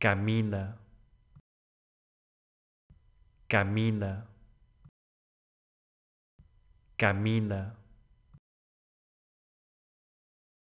camina, camina, camina.